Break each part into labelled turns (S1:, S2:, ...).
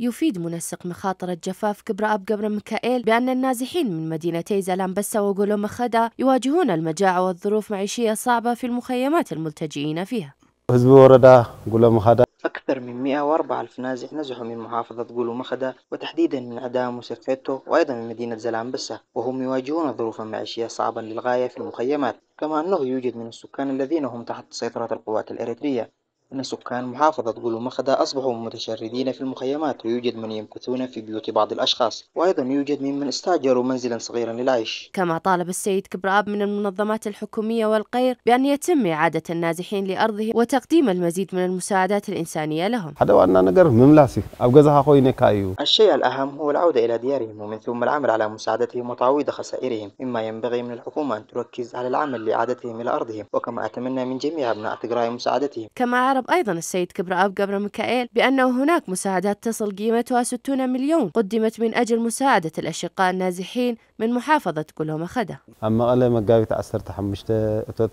S1: يفيد منسق مخاطر الجفاف كبرى أب قبر ميكائيل بأن النازحين من مدينتي زلامبسة وقولو خدا يواجهون المجاعة والظروف معيشية صعبة في المخيمات الملتجئين فيها أكثر
S2: من 104
S1: ألف نازح نزحوا من محافظة
S2: قولو مخدة وتحديدا من عدام وسفيتو وأيضا من مدينة زلامبسة وهم يواجهون ظروفا معيشية صعبة للغاية في المخيمات كما أنه يوجد من السكان الذين هم تحت سيطرة القوات الإريترية أن سكان محافظة قلومخدا أصبحوا متشردين في المخيمات ويوجد من يمكثون في بيوت بعض الأشخاص وأيضا يوجد ممن استأجروا منزلا صغيرا للعيش
S1: كما طالب السيد كبراب من المنظمات الحكومية والقير بأن يتم إعادة النازحين لأرضه وتقديم المزيد من المساعدات الإنسانية لهم أيوه.
S2: الشيء الأهم هو العودة إلى ديارهم ومن ثم العمل على مساعدتهم وتعويض خسائرهم مما ينبغي من الحكومة أن تركز على العمل لإعادتهم إلى أرضهم وكما أتمنى من جميع أبناء تجراي
S1: مساعدتهم كما أعرب أيضا السيد كبر أب قبر ميكائيل بأنه هناك مساعدات تصل قيمتها 60 مليون قدمت من أجل مساعدة الأشقاء النازحين من محافظة كلهم أخده أما ألا قابت عسر تحمشت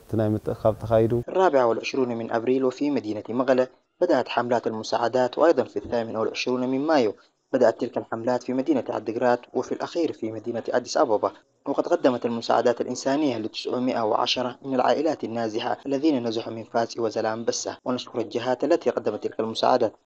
S1: تنامت أخاف تخايدو
S2: الرابع والعشرون من أبريل وفي مدينة مغلة بدأت حملات المساعدات وأيضا في الثامن والعشرون من مايو بدأت تلك الحملات في مدينة عدقرات وفي الأخير في مدينة أديس أبابا وقد قدمت المساعدات الإنسانية ل 910 من العائلات النازحة الذين نزحوا من فاس وزلام بسة ونشكر الجهات التي قدمت تلك المساعدات